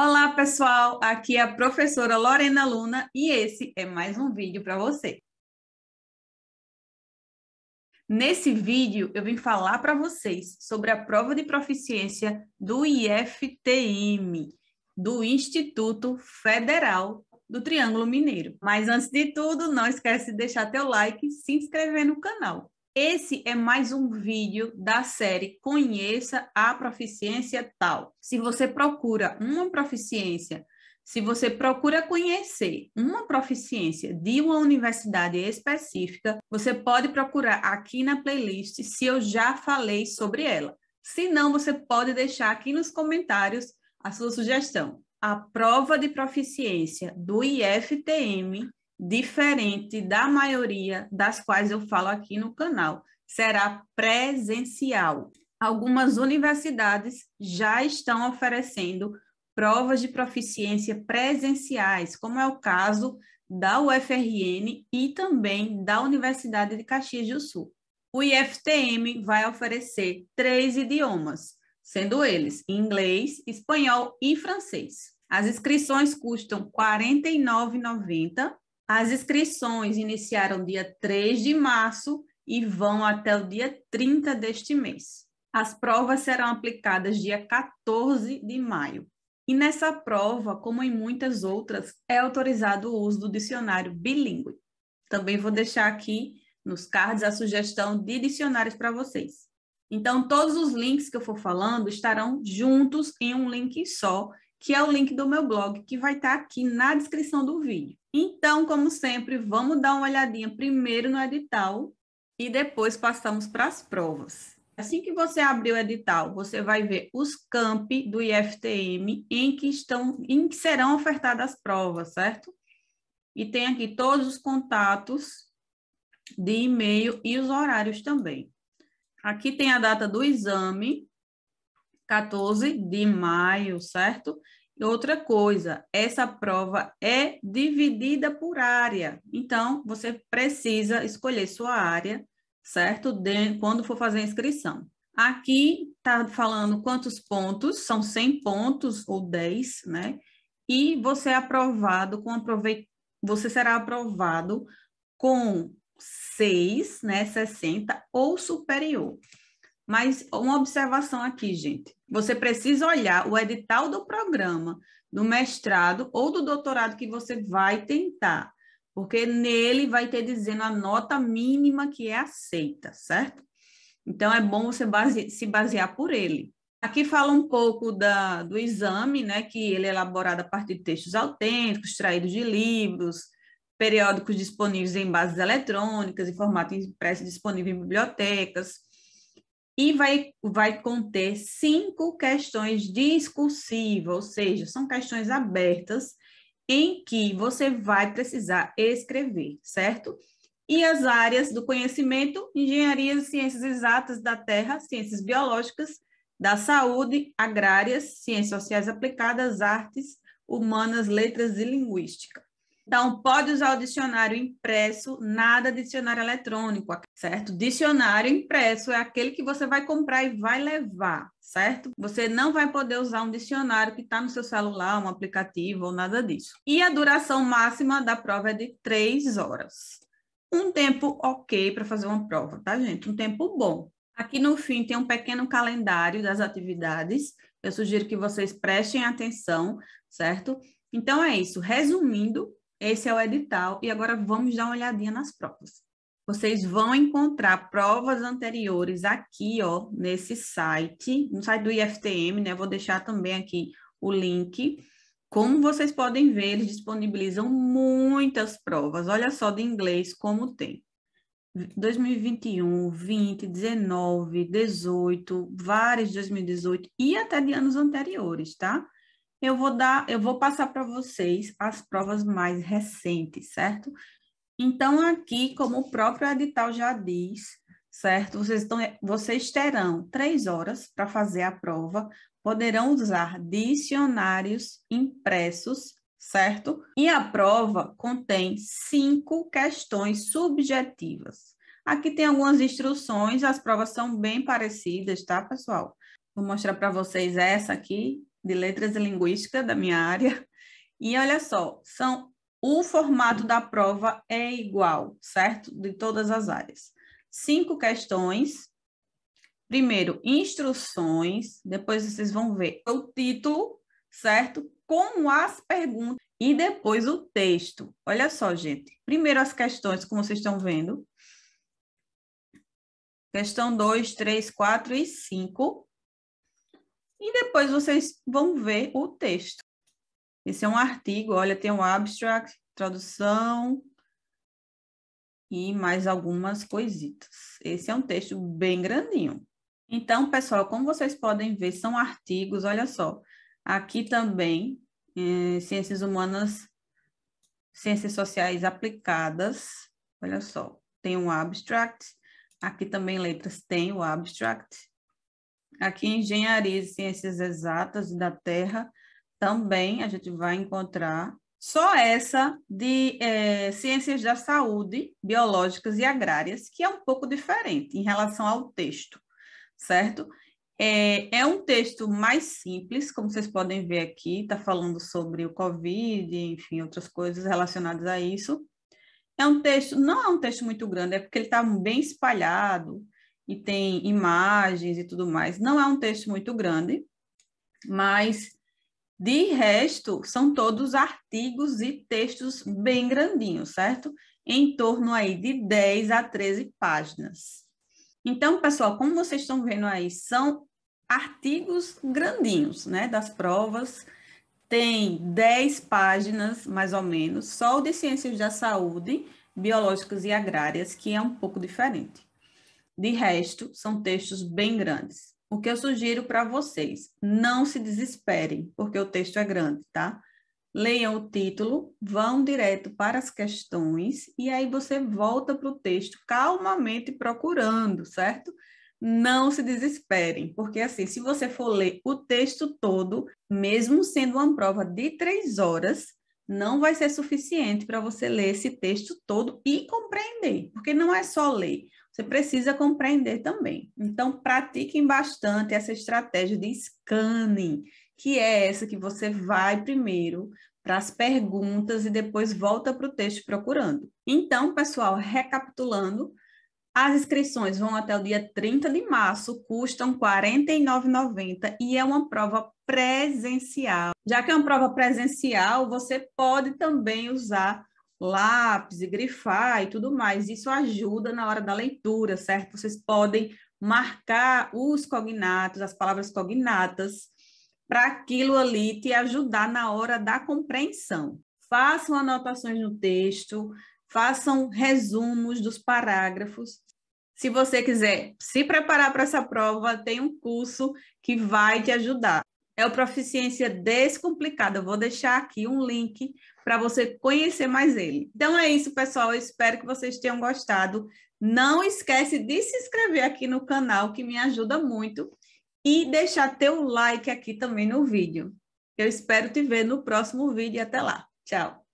Olá, pessoal! Aqui é a professora Lorena Luna e esse é mais um vídeo para você. Nesse vídeo, eu vim falar para vocês sobre a prova de proficiência do IFTM, do Instituto Federal do Triângulo Mineiro. Mas antes de tudo, não esquece de deixar teu like e se inscrever no canal. Esse é mais um vídeo da série Conheça a Proficiência Tal. Se você procura uma proficiência se você procura conhecer uma proficiência de uma universidade específica, você pode procurar aqui na playlist se eu já falei sobre ela. Se não, você pode deixar aqui nos comentários a sua sugestão. A prova de proficiência do IFTM diferente da maioria das quais eu falo aqui no canal. Será presencial. Algumas universidades já estão oferecendo provas de proficiência presenciais, como é o caso da UFRN e também da Universidade de Caxias do Sul. O IFTM vai oferecer três idiomas, sendo eles inglês, espanhol e francês. As inscrições custam R$ 49,90 as inscrições iniciaram dia 3 de março e vão até o dia 30 deste mês. As provas serão aplicadas dia 14 de maio. E nessa prova, como em muitas outras, é autorizado o uso do dicionário bilíngue. Também vou deixar aqui nos cards a sugestão de dicionários para vocês. Então, todos os links que eu for falando estarão juntos em um link só que é o link do meu blog, que vai estar tá aqui na descrição do vídeo. Então, como sempre, vamos dar uma olhadinha primeiro no edital e depois passamos para as provas. Assim que você abrir o edital, você vai ver os campi do IFTM em que estão, em que serão ofertadas as provas, certo? E tem aqui todos os contatos de e-mail e os horários também. Aqui tem a data do exame, 14 de maio, certo? E outra coisa, essa prova é dividida por área. Então, você precisa escolher sua área, certo? De, quando for fazer a inscrição. Aqui está falando quantos pontos, são 100 pontos ou 10, né? E você é aprovado com aprovei... você será aprovado com 6, né, 60 ou superior. Mas uma observação aqui, gente. Você precisa olhar o edital do programa, do mestrado ou do doutorado que você vai tentar, porque nele vai ter dizendo a nota mínima que é aceita, certo? Então é bom você base, se basear por ele. Aqui fala um pouco da, do exame, né, que ele é elaborado a partir de textos autênticos, extraídos de livros, periódicos disponíveis em bases eletrônicas, em formato impresso disponível em bibliotecas e vai, vai conter cinco questões discursivas, ou seja, são questões abertas em que você vai precisar escrever, certo? E as áreas do conhecimento, engenharia, ciências exatas da terra, ciências biológicas, da saúde, agrárias, ciências sociais aplicadas, artes, humanas, letras e linguística. Então, pode usar o dicionário impresso, nada dicionário eletrônico, certo? Dicionário impresso é aquele que você vai comprar e vai levar, certo? Você não vai poder usar um dicionário que está no seu celular, um aplicativo ou nada disso. E a duração máxima da prova é de três horas. Um tempo ok para fazer uma prova, tá, gente? Um tempo bom. Aqui no fim tem um pequeno calendário das atividades. Eu sugiro que vocês prestem atenção, certo? Então é isso. Resumindo, esse é o edital e agora vamos dar uma olhadinha nas provas. Vocês vão encontrar provas anteriores aqui, ó, nesse site, no site do IFTM, né? Vou deixar também aqui o link. Como vocês podem ver, eles disponibilizam muitas provas. Olha só de inglês como tem. 2021, 20, 19, 18, várias de 2018 e até de anos anteriores, tá? eu vou dar, eu vou passar para vocês as provas mais recentes, certo? Então, aqui, como o próprio edital já diz, certo? Vocês, estão, vocês terão três horas para fazer a prova, poderão usar dicionários impressos, certo? E a prova contém cinco questões subjetivas. Aqui tem algumas instruções, as provas são bem parecidas, tá, pessoal? Vou mostrar para vocês essa aqui de letras e linguística da minha área. E olha só, são o formato da prova é igual, certo? De todas as áreas. Cinco questões. Primeiro, instruções. Depois vocês vão ver o título, certo? Com as perguntas. E depois o texto. Olha só, gente. Primeiro as questões, como vocês estão vendo. Questão 2, 3, 4 e 5. E depois vocês vão ver o texto. Esse é um artigo, olha, tem um abstract, tradução e mais algumas coisitas. Esse é um texto bem grandinho. Então, pessoal, como vocês podem ver, são artigos, olha só. Aqui também, é, ciências humanas, ciências sociais aplicadas, olha só, tem um abstract. Aqui também letras tem o abstract. Aqui em Engenharia e Ciências Exatas da Terra, também a gente vai encontrar só essa de é, Ciências da Saúde, Biológicas e Agrárias, que é um pouco diferente em relação ao texto, certo? É, é, um texto mais simples, como vocês podem ver aqui, está falando sobre o Covid, enfim, outras coisas relacionadas a isso. É um texto, não é um texto muito grande, é porque ele está bem espalhado, e tem imagens e tudo mais. Não é um texto muito grande, mas de resto são todos artigos e textos bem grandinhos, certo? Em torno aí de 10 a 13 páginas. Então, pessoal, como vocês estão vendo aí, são artigos grandinhos, né, das provas. Tem 10 páginas, mais ou menos, só o de Ciências da Saúde, Biológicas e Agrárias, que é um pouco diferente. De resto, são textos bem grandes. O que eu sugiro para vocês, não se desesperem, porque o texto é grande, tá? Leiam o título, vão direto para as questões e aí você volta para o texto calmamente procurando, certo? Não se desesperem, porque assim, se você for ler o texto todo, mesmo sendo uma prova de três horas, não vai ser suficiente para você ler esse texto todo e compreender, porque não é só ler, você precisa compreender também. Então, pratiquem bastante essa estratégia de scanning, que é essa que você vai primeiro para as perguntas e depois volta para o texto procurando. Então, pessoal, recapitulando, as inscrições vão até o dia 30 de março, custam R$ 49,90 e é uma prova presencial. Já que é uma prova presencial, você pode também usar lápis e grifar e tudo mais. Isso ajuda na hora da leitura, certo? Vocês podem marcar os cognatos, as palavras cognatas, para aquilo ali te ajudar na hora da compreensão. Façam anotações no texto, façam resumos dos parágrafos se você quiser se preparar para essa prova, tem um curso que vai te ajudar. É o Proficiência Descomplicada. Eu vou deixar aqui um link para você conhecer mais ele. Então é isso, pessoal. Eu espero que vocês tenham gostado. Não esquece de se inscrever aqui no canal, que me ajuda muito, e deixar teu like aqui também no vídeo. Eu espero te ver no próximo vídeo. Até lá. Tchau.